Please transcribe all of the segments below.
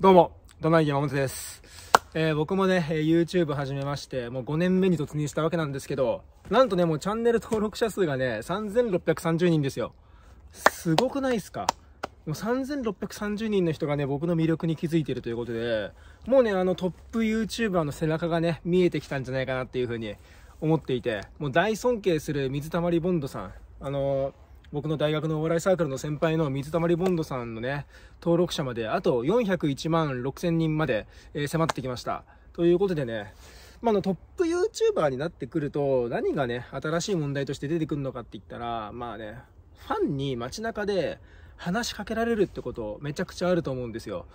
どうも、どないも本です。えー、僕もね、YouTube 始めまして、もう5年目に突入したわけなんですけど、なんとね、もうチャンネル登録者数がね、3630人ですよ。すごくないっすかもう3630人の人がね、僕の魅力に気づいてるということで、もうね、あのトップ YouTuber の背中がね、見えてきたんじゃないかなっていうふうに思っていて、もう大尊敬する水溜りボンドさん、あのー僕の大学のお笑いサークルの先輩の水溜りボンドさんのね、登録者まで、あと401万6000人まで、えー、迫ってきました。ということでね、まあ、のトップ YouTuber になってくると、何がね、新しい問題として出てくるのかって言ったら、まあね、ファンに街中で話しかけられるってことめちゃくちゃあると思うんですよ。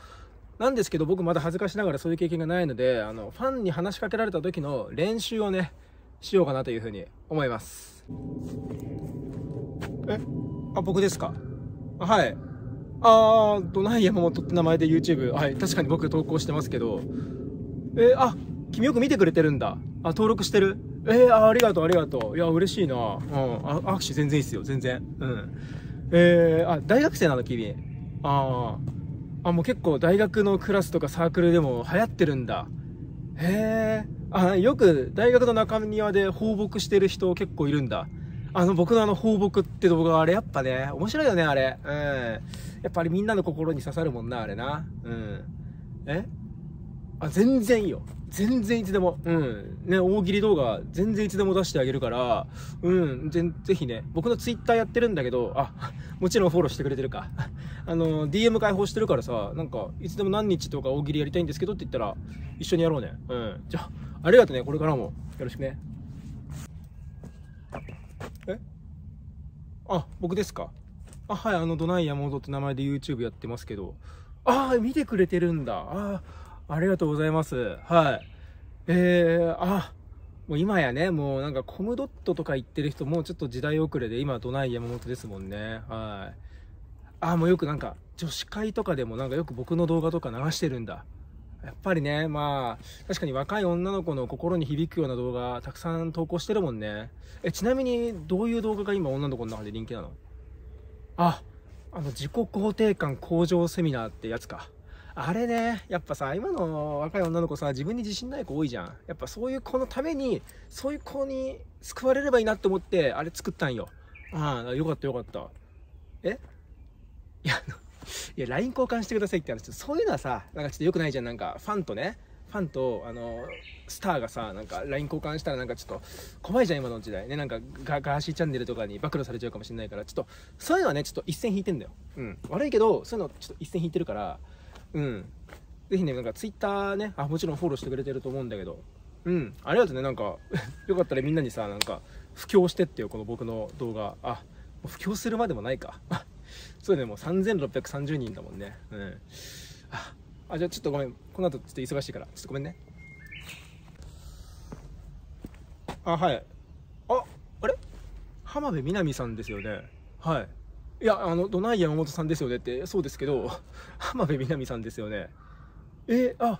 なんですけど僕まだ恥ずかしながらそういう経験がないので、あの、ファンに話しかけられた時の練習をね、しようかなというふうに思います。えあ、僕ですかはい。あー、どない山本って名前で YouTube。はい。確かに僕投稿してますけど。えあ、君よく見てくれてるんだ。あ、登録してる。えー、あありがとう、ありがとう。いや、嬉しいな。うん。あ、握手全然いいっすよ、全然。うん。えー、あ、大学生なの、君。ああ。あ、もう結構大学のクラスとかサークルでも流行ってるんだ。へえ。あ、よく大学の中庭で放牧してる人結構いるんだ。あの、僕のあの放牧って動画、あれやっぱね、面白いよね、あれ。うん。やっぱりみんなの心に刺さるもんな、あれな。うん。えあ、全然いいよ。全然いつでも。うん。ね、大喜利動画、全然いつでも出してあげるから、うん、ぜぜひね、僕のツイッターやってるんだけど、あ、もちろんフォローしてくれてるか。あの、DM 開放してるからさ、なんか、いつでも何日とか大喜利やりたいんですけどって言ったら、一緒にやろうね。うん。じゃあ、ありがとうね、これからも。よろしくね。えあ、僕ですかあ、はい、あの、ドナイヤモードって名前で YouTube やってますけど。ああ、見てくれてるんだ。ああ、ありがとうございます。はい。えー、あ、もう今やね、もうなんかコムドットとか言ってる人もうちょっと時代遅れで、今ドナイ山本ですもんね。はい。あ、もうよくなんか女子会とかでもなんかよく僕の動画とか流してるんだ。やっぱりね、まあ、確かに若い女の子の心に響くような動画、たくさん投稿してるもんね。え、ちなみに、どういう動画が今女の子の中で人気なのあ、あの、自己肯定感向上セミナーってやつか。あれね、やっぱさ、今の若い女の子さ、自分に自信ない子多いじゃん。やっぱそういう子のために、そういう子に救われればいいなって思って、あれ作ったんよ。ああ、よかったよかった。えいや、いや、LINE 交換してくださいって話、そういうのはさ、なんかちょっと良くないじゃん、なんか、ファンとね、ファンと、あの、スターがさ、なんか LINE 交換したらなんかちょっと怖いじゃん、今の時代。ね、なんかガガーシーチャンネルとかに暴露されちゃうかもしれないから、ちょっと、そういうのはね、ちょっと一線引いてんだよ。うん。悪いけど、そういうのちょっと一線引いてるから、うん。ぜひね、なんか Twitter ね、あ、もちろんフォローしてくれてると思うんだけど、うん。ありがとうね、なんか、よかったらみんなにさ、なんか、布教してってよ、この僕の動画。あ、布教するまでもないか。そうねもう3630人だもんねうんあじゃあちょっとごめんこの後ちょっと忙しいからちょっとごめんねあはいああれ浜辺美波さんですよねはいいやあのドナイ山本さんですよねってそうですけど浜辺美波さんですよねえー、あ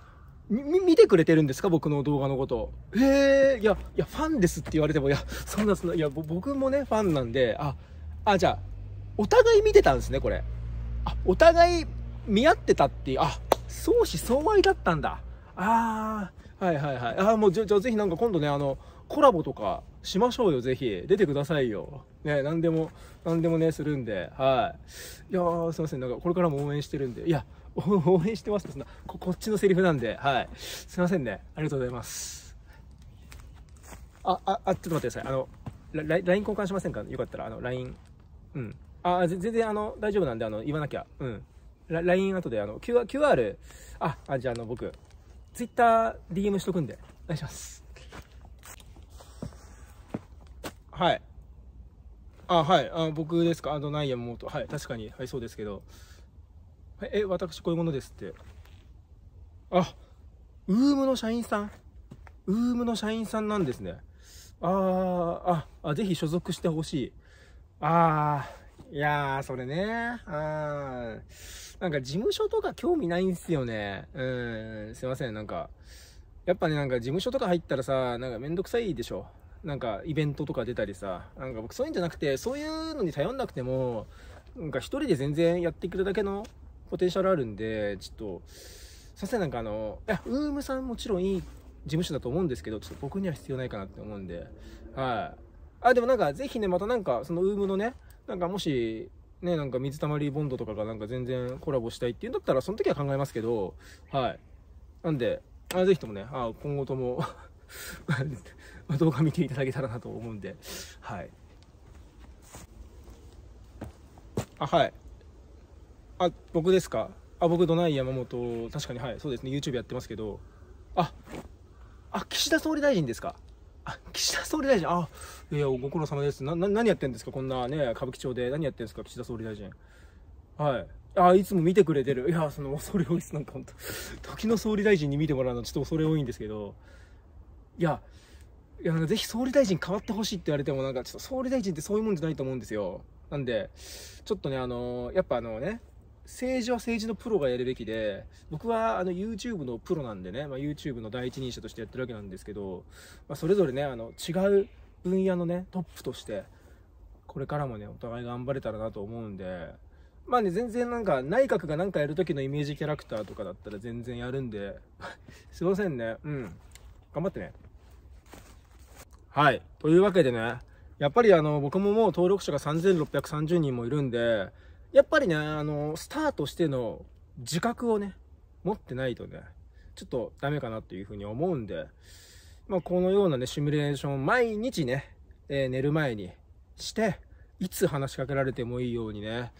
み見てくれてるんですか僕の動画のこと。へえ、いや、いや、ファンですって言われても、いや、そんな、そんな、いや、僕もね、ファンなんで、あ、あ、じゃあ、お互い見てたんですね、これ。あ、お互い見合ってたっていう、あ、相思相愛だったんだ。ああ、はいはいはい。あもうじゃ、じゃあぜひなんか今度ね、あの、コラボとかしましょうよ、ぜひ。出てくださいよ。ね、何でも、何でもね、するんで。はい。いやー、すいません。なんかこれからも応援してるんで。いや、応援してますそんなこ、こっちのセリフなんで。はい。すいませんね。ありがとうございます。あ、あ、あちょっと待ってください。あの、ライン交換しませんかよかったら、あの、ライン。うん。あ、全然あの、大丈夫なんで、あの、言わなきゃ。うん。LINE 後で、あの、QR、QR、あ、あじゃあ、あの、僕、Twitter、DM しとくんで、お願いします。はい。あ、はい。あ僕ですかあの、ないや、もうと。はい。確かに。はい、そうですけど。え、私、こういうものですって。あ、ウームの社員さん。ウームの社員さんなんですね。ああ、あ、ぜひ所属してほしい。ああ、いやー、それね。うん。なんか事務所とか興味ないんすよね。うん。すいません、なんか。やっぱね、なんか事務所とか入ったらさ、なんかめんどくさいでしょ。なんかイベントとか出たりさ。なんか僕そういうんじゃなくて、そういうのに頼んなくても、なんか一人で全然やってくるだけのポテンシャルあるんで、ちょっと、すいません、なんかあの、いや、ウームさんもちろんいい事務所だと思うんですけど、ちょっと僕には必要ないかなって思うんで。はい。あ、でもなんか、ぜひね、またなんか、そのウームのね、なんかもし、ね、なんか水溜りボンドとかがなんか全然コラボしたいっていうんだったら、その時は考えますけど、はい。なんで、あぜひともね、あ今後とも 動画見ていただけたらなと思うんで、はい。あ、はい。あ、僕ですかあ、僕、どない山本、確かに、はい、そうですね、YouTube やってますけど、あ、あ、岸田総理大臣ですかあ 岸田総理大臣、あいや、ご苦労様です。な、な、何やってんですかこんなね、歌舞伎町で。何やってんですか岸田総理大臣。はい。あ、いつも見てくれてる。いや、その、恐れ多いです。なんか本当時の総理大臣に見てもらうのちょっと恐れ多いんですけど。いや、いや、なんかぜひ総理大臣変わってほしいって言われても、なんかちょっと総理大臣ってそういうもんじゃないと思うんですよ。なんで、ちょっとね、あのやっぱあのね、政治は政治のプロがやるべきで、僕はあの YouTube のプロなんでね、まあ、YouTube の第一人者としてやってるわけなんですけど、まあ、それぞれね、あの違う分野のね、トップとして、これからもね、お互い頑張れたらなと思うんで、まあね、全然なんか内閣がなんかやる時のイメージキャラクターとかだったら全然やるんで、すいませんね、うん。頑張ってね。はい。というわけでね、やっぱりあの、僕ももう登録者が3630人もいるんで、やっぱりね、あの、スターとしての自覚をね、持ってないとね、ちょっとダメかなっていうふうに思うんで、まあ、このようなね、シミュレーションを毎日ね、えー、寝る前にして、いつ話しかけられてもいいようにね、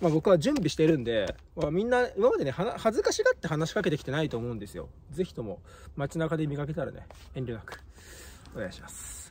まあ、僕は準備してるんで、まあ、みんな今までね恥ずかしがって話しかけてきてないと思うんですよ是非とも街中で見かけたらね遠慮なくお願いします